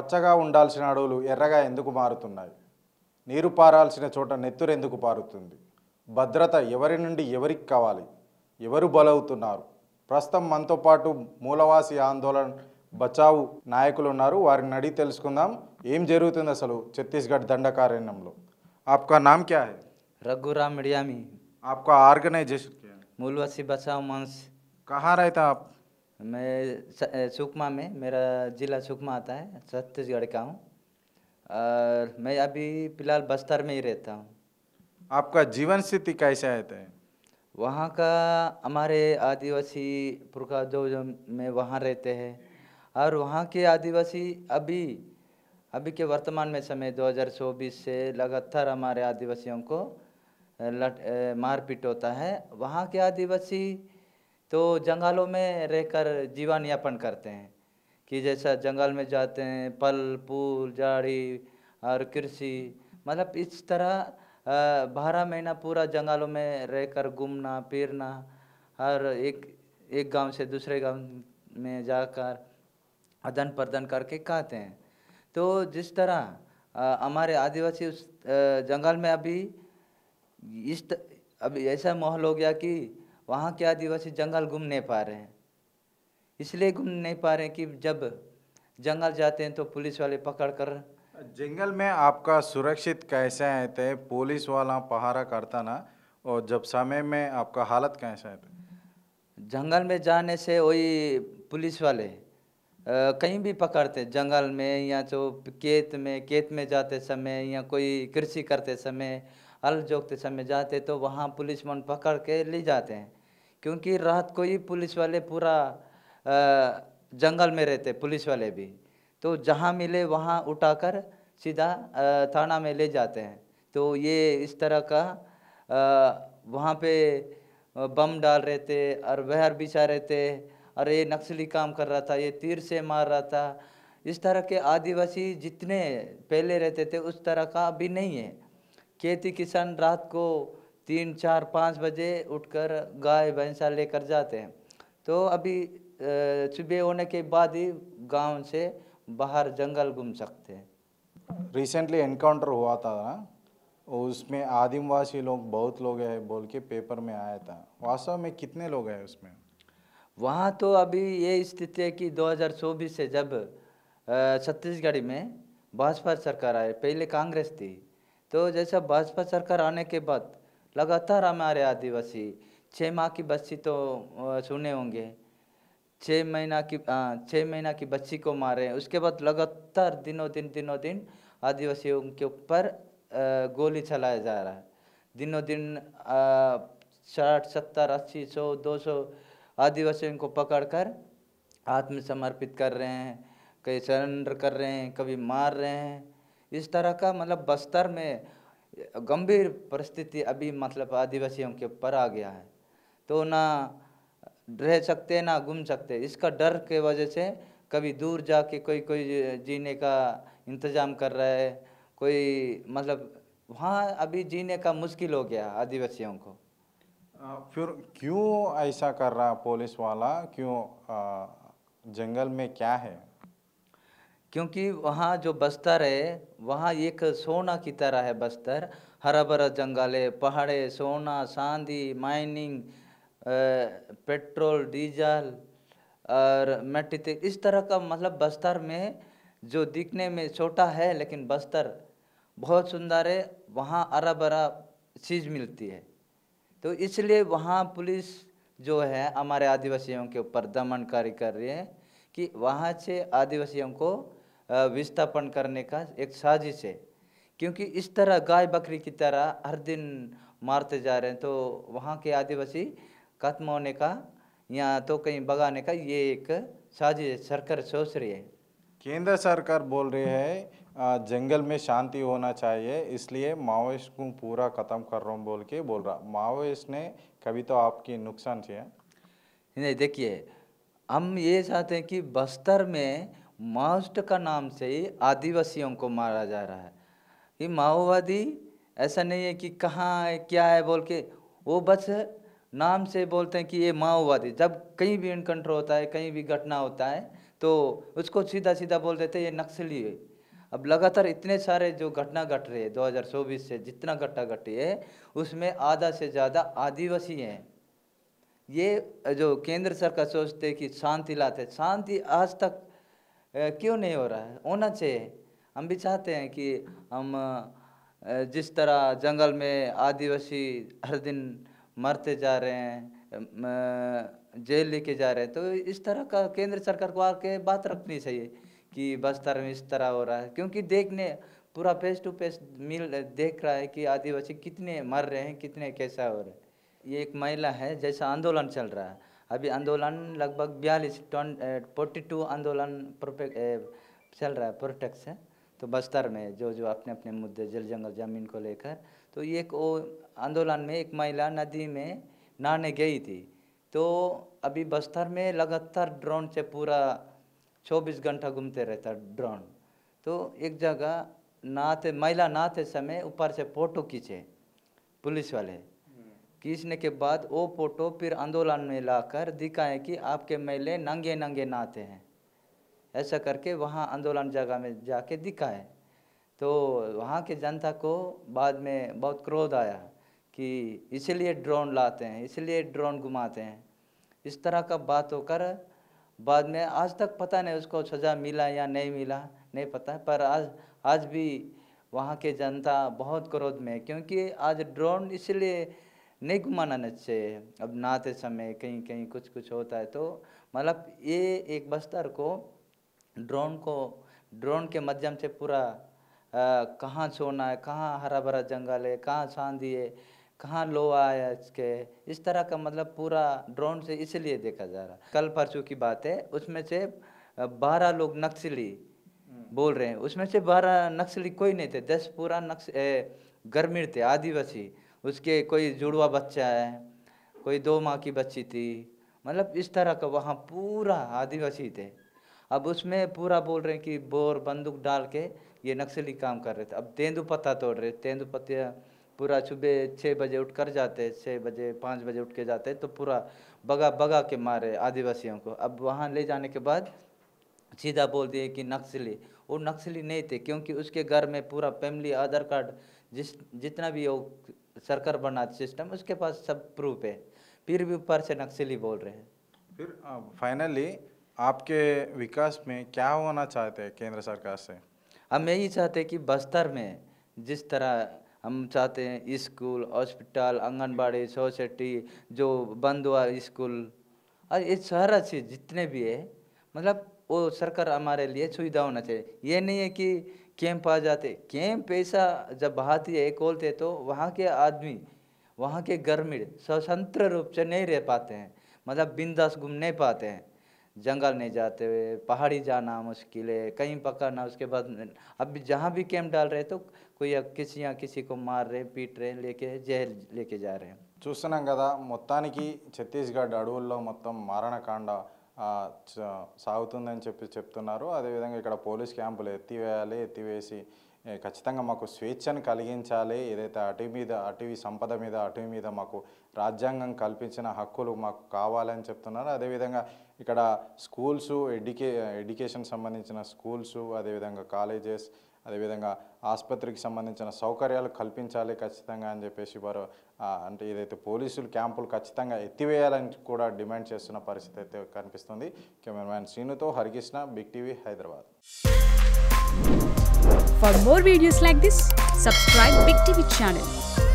పచ్చగా ఉండాల్సిన అడవులు ఎర్రగా ఎందుకు మారుతున్నాయి నీరు పారాల్సిన చోట నెత్తురెందుకు పారుతుంది భద్రత ఎవరి నుండి ఎవరికి కావాలి ఎవరు బలవుతున్నారు ప్రస్తుతం మనతో పాటు మూలవాసి ఆందోళన బచావు నాయకులు ఉన్నారు వారిని అడిగి తెలుసుకుందాం ఏం జరుగుతుంది అసలు ఛత్తీస్గఢ్ దండకారణ్యంలో ఆప్కా నామ్ క్యా రఘురామ్ మిడియామి ఆప్కా ఆర్గనైజేషన్ మూలవాసి బచావ్ మన్స్ కహారైతే मैं सुकमा में मेरा ज़िला सुकमा आता है छत्तीसगढ़ का हूँ और मैं अभी फिलहाल बस्तर में ही रहता हूँ आपका जीवन स्थिति कैसा रहता है वहाँ का हमारे आदिवासी पुरखा जो जो में वहाँ रहते हैं और वहाँ के आदिवासी अभी अभी के वर्तमान में समय 2024 से लगातार हमारे आदिवासियों को लट मारपीट होता है वहाँ के आदिवासी तो जंगलों में रहकर जीवन यापन करते हैं कि जैसा जंगल में जाते हैं पल फूल झाड़ी और कृषि मतलब इस तरह बारह महीना पूरा जंगलों में रहकर घूमना फिरना और एक एक गांव से दूसरे गांव में जाकर अदन प्रदन करके खाते हैं तो जिस तरह हमारे आदिवासी उस जंगल में अभी इस अभी ऐसा माहौल हो गया कि वहाँ के आदिवासी जंगल घूम नहीं पा रहे हैं इसलिए घूम नहीं पा रहे हैं कि जब जंगल जाते हैं तो पुलिस वाले पकड़ कर जंगल में आपका सुरक्षित कैसे है थे पुलिस वाला पहारा करता ना और जब समय में आपका हालत कैसे है जंगल में जाने से वही पुलिस वाले आ, कहीं भी पकड़ते जंगल में या जो तो खेत में खेत में जाते समय या कोई कृषि करते समय हल जोकते समय जाते तो वहाँ पुलिस मन पकड़ के ले जाते हैं क्योंकि रात को ही पुलिस वाले पूरा जंगल में रहते पुलिस वाले भी तो जहाँ मिले वहाँ उठाकर सीधा थाना में ले जाते हैं तो ये इस तरह का वहाँ पे बम डाल रहे थे और वहर बिछा रहे थे और ये नक्सली काम कर रहा था ये तीर से मार रहा था इस तरह के आदिवासी जितने पहले रहते थे उस तरह का अभी नहीं है खेती किसान रात को तीन चार पाँच बजे उठकर गाय भैंसा लेकर जाते हैं तो अभी सुबह होने के बाद ही गांव से बाहर जंगल घूम सकते हैं रिसेंटली एनकाउंटर हुआ था ना हाँ। उसमें आदिवासी लोग बहुत लोग हैं बोल के पेपर में आया था वास्तव में कितने लोग हैं उसमें वहाँ तो अभी ये स्थिति है कि 2024 से जब छत्तीसगढ़ में भाजपा सरकार आए पहले कांग्रेस थी तो जैसा भाजपा सरकार आने के बाद लगातार हमारे आदिवासी छः माह की बच्ची तो सुने होंगे छः महीना की छः महीना की बच्ची को मारे उसके बाद लगातार दिनों दिन दिनों दिन आदिवासियों के ऊपर गोली चलाया जा रहा है दिनों दिन साठ सत्तर अस्सी सौ दो सौ आदिवासियों को पकड़ कर आत्मसमर्पित कर रहे हैं कहीं सरेंडर कर रहे हैं कभी मार रहे हैं इस तरह का मतलब बस्तर में गंभीर परिस्थिति अभी मतलब आदिवासियों के ऊपर आ गया है तो ना रह सकते ना घूम सकते इसका डर के वजह से कभी दूर जाके कोई कोई जीने का इंतज़ाम कर रहा है कोई मतलब वहाँ अभी जीने का मुश्किल हो गया आदिवासियों को फिर क्यों ऐसा कर रहा पुलिस वाला क्यों जंगल में क्या है क्योंकि वहाँ जो बस्तर है वहाँ एक सोना की तरह है बस्तर हरा भरा है पहाड़े सोना चांदी माइनिंग पेट्रोल डीजल और मिट्टी इस तरह का मतलब बस्तर में जो दिखने में छोटा है लेकिन बस्तर बहुत सुंदर है वहाँ हरा भरा चीज़ मिलती है तो इसलिए वहाँ पुलिस जो है हमारे आदिवासियों के ऊपर दमनकारी कर रही है कि वहाँ से आदिवासियों को विस्थापन करने का एक साजिश है क्योंकि इस तरह गाय बकरी की तरह हर दिन मारते जा रहे हैं तो वहाँ के आदिवासी खत्म होने का या तो कहीं भगाने का ये एक साजिश सरकार सोच रही है केंद्र सरकार बोल रही है जंगल में शांति होना चाहिए इसलिए माओइस्ट को पूरा ख़त्म कर रहा हूँ बोल के बोल रहा माओइस्ट ने कभी तो आपकी नुकसान किया नहीं देखिए हम ये चाहते हैं कि बस्तर में माओस्ट का नाम से ही आदिवासियों को मारा जा रहा है ये माओवादी ऐसा नहीं है कि कहाँ है क्या है बोल के वो बस नाम से बोलते हैं कि ये माओवादी जब कहीं भी इनकंट्रोल होता है कहीं भी घटना होता है तो उसको सीधा सीधा बोल देते ये नक्सली है अब लगातार इतने सारे जो घटना घट रही है दो से जितना घटना घटी है उसमें आधा से ज़्यादा आदिवासी हैं ये जो केंद्र सरकार सोचते कि शांति लाते शांति आज तक क्यों नहीं हो रहा है होना चाहिए हम भी चाहते हैं कि हम जिस तरह जंगल में आदिवासी हर दिन मरते जा रहे हैं जेल लेके जा रहे हैं तो इस तरह का केंद्र सरकार को आके बात रखनी चाहिए कि बस्तर में इस तरह हो रहा है क्योंकि देखने पूरा फेस टू फेस मिल देख रहा है कि आदिवासी कितने मर रहे हैं कितने कैसा हो रहे हैं ये एक महिला है जैसा आंदोलन चल रहा है अभी आंदोलन लगभग बयालीस टन फोर्टी टू आंदोलन चल रहा है प्रोटेक्ट से तो बस्तर में जो जो अपने अपने मुद्दे जल जंगल जमीन को लेकर तो एक वो आंदोलन में एक महिला नदी में नहाने गई थी तो अभी बस्तर में लगातार ड्रोन से पूरा 24 घंटा घूमते रहता ड्रोन तो एक जगह नहाते महिला नहाते समय ऊपर से फोटो खींचे पुलिस वाले खींचने के बाद वो फोटो फिर आंदोलन में लाकर दिखाए कि आपके मेले नंगे नंगे नहाते हैं ऐसा करके वहाँ आंदोलन जगह में जाके दिखाए तो वहाँ के जनता को बाद में बहुत क्रोध आया कि इसलिए ड्रोन लाते हैं इसलिए ड्रोन घुमाते हैं इस तरह का बात होकर बाद में आज तक पता नहीं उसको सज़ा मिला या नहीं मिला नहीं पता पर आज आज भी वहाँ के जनता बहुत क्रोध में क्योंकि आज ड्रोन इसलिए निगमन निश्चय अब नाते समय कहीं कहीं कुछ कुछ होता है तो मतलब ये एक बस्तर को ड्रोन को ड्रोन के माध्यम से पूरा कहाँ छोना है कहाँ हरा भरा जंगल है कहाँ चांदी है कहाँ लोहा है इसके इस तरह का मतलब पूरा ड्रोन से इसलिए देखा जा रहा कल परसों की बात है उसमें से बारह लोग नक्सली हम्म। बोल रहे हैं उसमें से बारह नक्सली कोई नहीं थे दस पूरा नक्स गर्मिर थे आदिवासी उसके कोई जुड़वा बच्चा है कोई दो माँ की बच्ची थी मतलब इस तरह का वहाँ पूरा आदिवासी थे अब उसमें पूरा बोल रहे हैं कि बोर बंदूक डाल के ये नक्सली काम कर रहे थे अब तेंदु पत्ता तोड़ रहे तेंदु पत्ते पूरा सुबह छः बजे उठ कर जाते छः बजे पाँच बजे उठ के जाते तो पूरा बगा बगा के मारे आदिवासियों को अब वहाँ ले जाने के बाद सीधा बोल दिए कि नक्सली वो नक्सली नहीं थे क्योंकि उसके घर में पूरा फैमिली आधार कार्ड जिस जितना भी वो सरकार बना सिस्टम उसके पास सब प्रूफ है फिर भी ऊपर से नक्सली बोल रहे हैं फिर फाइनली आपके विकास में क्या होना चाहते हैं केंद्र सरकार से हम यही चाहते हैं कि बस्तर में जिस तरह हम चाहते हैं स्कूल हॉस्पिटल आंगनबाड़ी सोसाइटी जो बंद हुआ स्कूल और ये शहर अच्छी जितने भी है मतलब वो सरकार हमारे लिए सुविधा होना चाहिए ये नहीं है कि कैंप आ जाते कैंप ऐसा जब भारतीय खोलते तो वहाँ के आदमी वहाँ के गर्मी स्वतंत्र रूप से नहीं रह पाते हैं मतलब बिंदास घूम नहीं पाते हैं जंगल नहीं जाते हुए पहाड़ी जाना मुश्किल है कहीं पकड़ना उसके बाद अब जहाँ भी कैंप डाल रहे तो कोई अब किसी या किसी को मार रहे पीट रहे लेके जेल लेके जा रहे हैं చూస్తున్నాం కదా మొత్తానికి ఛత్తీస్గఢ్ అడవుల్లో మొత్తం మారణకాండ సాగుతుందని చెప్పి చెప్తున్నారు అదేవిధంగా ఇక్కడ పోలీస్ క్యాంపులు ఎత్తివేయాలి ఎత్తివేసి ఖచ్చితంగా మాకు స్వేచ్ఛను కలిగించాలి ఏదైతే అటవీ మీద అటవీ సంపద మీద అటవీ మీద మాకు రాజ్యాంగం కల్పించిన హక్కులు మాకు కావాలని చెప్తున్నారు అదేవిధంగా ఇక్కడ స్కూల్స్ ఎడ్యుకే ఎడ్యుకేషన్ సంబంధించిన స్కూల్స్ అదేవిధంగా కాలేజెస్ అదేవిధంగా ఆసుపత్రికి సంబంధించిన సౌకర్యాలు కల్పించాలి ఖచ్చితంగా అని చెప్పేసి వారు అంటే ఏదైతే పోలీసులు క్యాంపులు ఖచ్చితంగా ఎత్తివేయాలని కూడా డిమాండ్ చేస్తున్న పరిస్థితి అయితే కనిపిస్తుంది కెమెరామ్యాన్ శ్రీనుతో Harikrishna big TV Hyderabad for more videos like this subscribe big TV channel